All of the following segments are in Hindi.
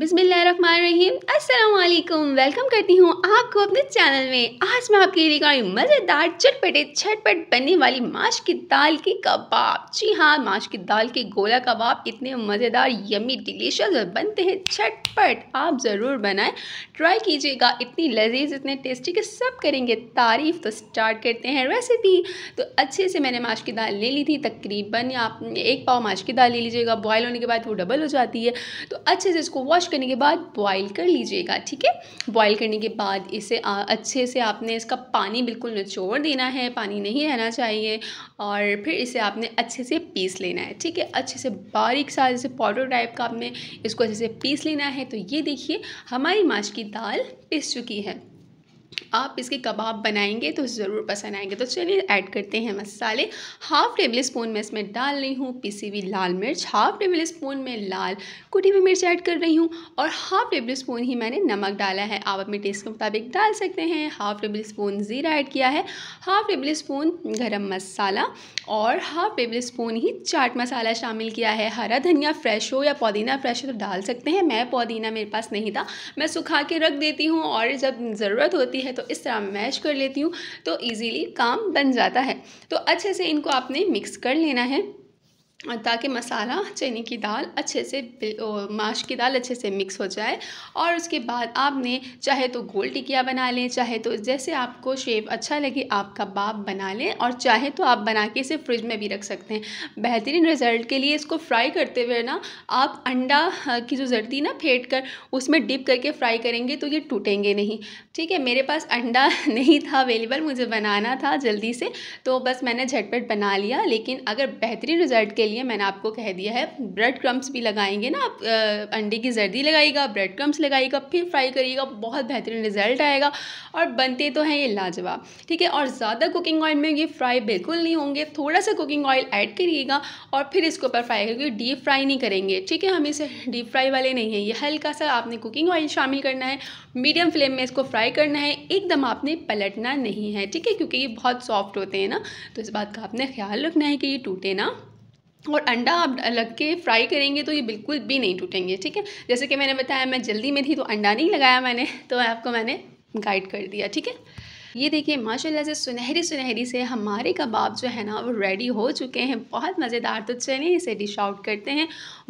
बिसमीम असलकुम वेलकम करती हूँ आपको अपने चैनल में आज मैं आपके लिए कोई मज़ेदार चटपटे छटपट बनने वाली माश की दाल के कबाब जी हाँ माश की दाल के गोला कबाब इतने मज़ेदार यमी डिलीशियस और बनते हैं छटपट आप ज़रूर बनाएं ट्राई कीजिएगा इतनी लजीज इतने टेस्टी के सब करेंगे तारीफ तो स्टार्ट करते हैं रेसिपी तो अच्छे से मैंने माश की दाल ले ली थी तकरीबन आप एक पाव माश की दाल ले लीजिएगा बॉयल होने के बाद वो डबल हो जाती है तो अच्छे से इसको वॉश वॉश करने के बाद बॉईल कर लीजिएगा ठीक है बॉईल करने के बाद इसे आ, अच्छे से आपने इसका पानी बिल्कुल निचोड़ देना है पानी नहीं रहना चाहिए और फिर इसे आपने अच्छे से पीस लेना है ठीक है अच्छे से बारीक सा जैसे पाउडर टाइप का आपने इसको अच्छे से पीस लेना है तो ये देखिए हमारी माछ की दाल पिस चुकी है आप इसके कबाब बनाएंगे तो ज़रूर पसंद आएंगे तो चलिए ऐड करते हैं मसाले हाफ़ टेबल स्पून में इसमें डाल रही हूँ पीसी हुई लाल मिर्च हाफ़ टेबल स्पून में लाल कुटी हुई मिर्च ऐड कर रही हूँ और हाफ़ टेबल स्पून ही मैंने नमक डाला है आप अपने टेस्ट के मुताबिक डाल सकते हैं हाफ़ टेबल स्पून ज़ीरा ऐड किया है हाफ़ टेबल स्पून गर्म मसाला और हाफ़ टेबल स्पून ही चाट मसाला शामिल किया है हरा धनिया फ्रेश हो या पुदीना फ्रेश हो तो डाल सकते हैं मैं पुदीना मेरे पास नहीं था मैं सुखा के रख देती हूँ और जब ज़रूरत होती है तो इस तरह मैश कर लेती हूँ तो ईज़िली काम बन जाता है तो अच्छे से इनको आपने मिक्स कर लेना है ताकि मसाला चने की दाल अच्छे से माश की दाल अच्छे से मिक्स हो जाए और उसके बाद आपने चाहे तो गोल टिकिया बना लें चाहे तो जैसे आपको शेप अच्छा लगे आप कबाब बना लें और चाहे तो आप बना के इसे फ्रिज में भी रख सकते हैं बेहतरीन रिज़ल्ट के लिए इसको फ्राई करते हुए ना आप अंडा की जो जर्दी ना फेंट कर उसमें डिप करके फ्राई करेंगे तो ये टूटेंगे नहीं ठीक है मेरे पास अंडा नहीं था अवेलेबल मुझे बनाना था जल्दी से तो बस मैंने झटपट बना लिया लेकिन अगर बेहतरीन रिज़ल्ट के लिए लिए मैंने आपको कह दिया है ब्रेड क्रम्स भी लगाएंगे ना आप अंडे की जर्दी लगाएगा ब्रेड क्रम्स लगाएगा फिर फ्राई करिएगा बहुत बेहतरीन रिजल्ट आएगा और बनते तो हैं ये लाजवाब ठीक है और ज़्यादा कुकिंग ऑयल में ये फ्राई बिल्कुल नहीं होंगे थोड़ा सा कुकिंग ऑयल ऐड करिएगा और फिर इसके ऊपर फ्राई करिए डीप फ्राई नहीं करेंगे ठीक है हम इसे डीप फ्राई वाले नहीं है ये हल्का सा आपने कुकिंग ऑयल शामिल करना है मीडियम फ्लेम में इसको फ्राई करना है एकदम आपने पलटना नहीं है ठीक है क्योंकि ये बहुत सॉफ्ट होते हैं ना तो इस बात का आपने ख्याल रखना है कि ये टूटे ना और अंडा आप अलग के फ्राई करेंगे तो ये बिल्कुल भी नहीं टूटेंगे ठीक है जैसे कि मैंने बताया मैं जल्दी में थी तो अंडा नहीं लगाया मैंने तो आपको मैंने गाइड कर दिया ठीक है ये देखिए माशाल्लाह से सुनहरी सुनहरी से हमारे कबाब जो है ना वो रेडी हो चुके हैं बहुत मज़ेदार तो चलिए इसे डिश आउट करते हैं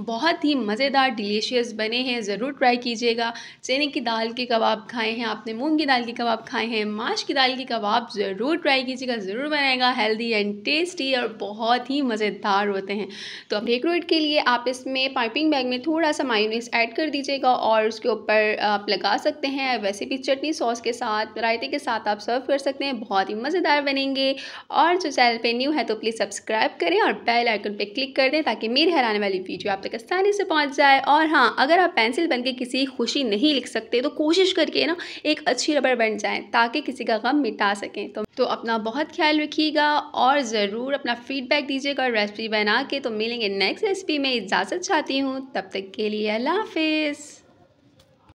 बहुत ही मज़ेदार डिलीशियस बने हैं ज़रूर ट्राई कीजिएगा चने की दाल के कबाब खाए हैं आपने मूंग की दाल के कबाब खाए हैं माश की दाल के कबाब ज़रूर ट्राई कीजिएगा ज़रूर बनाएगा हेल्दी एंड टेस्टी और बहुत ही मज़ेदार होते हैं तो अब रोड के लिए आप इसमें पाइपिंग बैग में थोड़ा सा माइनस ऐड कर दीजिएगा और उसके ऊपर आप लगा सकते हैं वैसे भी चटनी सॉस के साथ रायते के साथ आप सर्व कर सकते हैं बहुत ही मज़ेदार बनेंगे और जो चैनल पे न्यू है तो प्लीज़ सब्सक्राइब करें और बेल आइकन पे क्लिक कर दें ताकि मेरी हर वाली वीडियो आप तक आसानी से पहुँच जाए और हाँ अगर आप पेंसिल बन के किसी खुशी नहीं लिख सकते तो कोशिश करके ना एक अच्छी रबड़ बन जाए ताकि किसी का गम मिटा सकें तो तो अपना बहुत ख्याल रखिएगा और ज़रूर अपना फीडबैक दीजिएगा और रेसिपी बना के तो मिलेंगे नेक्स्ट रेसिपी में इजाज़त चाहती हूँ तब तक के लिए अल्लाह हाफिज़